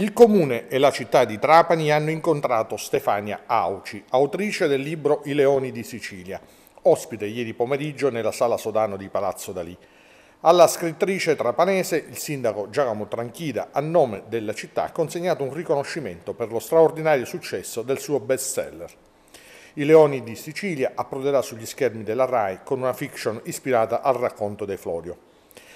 Il comune e la città di Trapani hanno incontrato Stefania Auci, autrice del libro I leoni di Sicilia, ospite ieri pomeriggio nella sala Sodano di Palazzo Dalì. Alla scrittrice trapanese il sindaco Giacomo Tranchida, a nome della città, ha consegnato un riconoscimento per lo straordinario successo del suo bestseller. I leoni di Sicilia approderà sugli schermi della RAI con una fiction ispirata al racconto di Florio.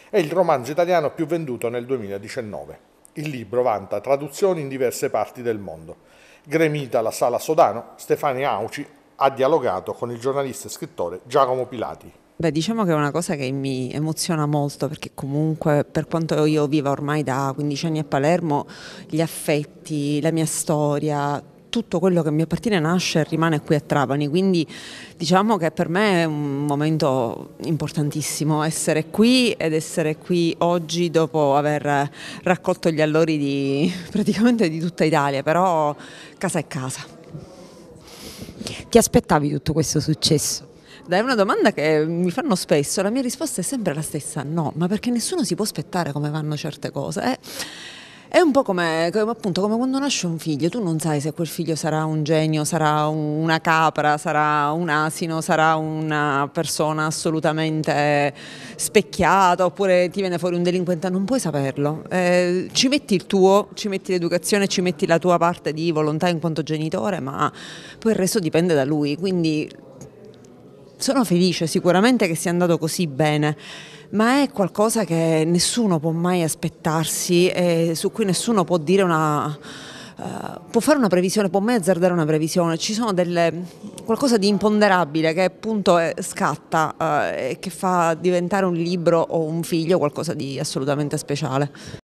È il romanzo italiano più venduto nel 2019. Il libro vanta traduzioni in diverse parti del mondo. Gremita la sala Sodano, Stefania Auci ha dialogato con il giornalista e scrittore Giacomo Pilati. Beh, diciamo che è una cosa che mi emoziona molto perché comunque per quanto io viva ormai da 15 anni a Palermo, gli affetti, la mia storia, tutto quello che mi appartiene nasce e rimane qui a Trapani, quindi diciamo che per me è un momento importantissimo essere qui ed essere qui oggi dopo aver raccolto gli allori di praticamente di tutta Italia, però casa è casa. Ti aspettavi tutto questo successo? Dai, è una domanda che mi fanno spesso, la mia risposta è sempre la stessa, no, ma perché nessuno si può aspettare come vanno certe cose. Eh? È un po' come, appunto, come quando nasce un figlio, tu non sai se quel figlio sarà un genio, sarà una capra, sarà un asino, sarà una persona assolutamente specchiata oppure ti viene fuori un delinquente, non puoi saperlo. Eh, ci metti il tuo, ci metti l'educazione, ci metti la tua parte di volontà in quanto genitore, ma poi il resto dipende da lui, quindi sono felice sicuramente che sia andato così bene ma è qualcosa che nessuno può mai aspettarsi e su cui nessuno può dire una... Uh, può fare una previsione, può mai azzardare una previsione, ci sono delle, qualcosa di imponderabile che appunto eh, scatta uh, e che fa diventare un libro o un figlio qualcosa di assolutamente speciale.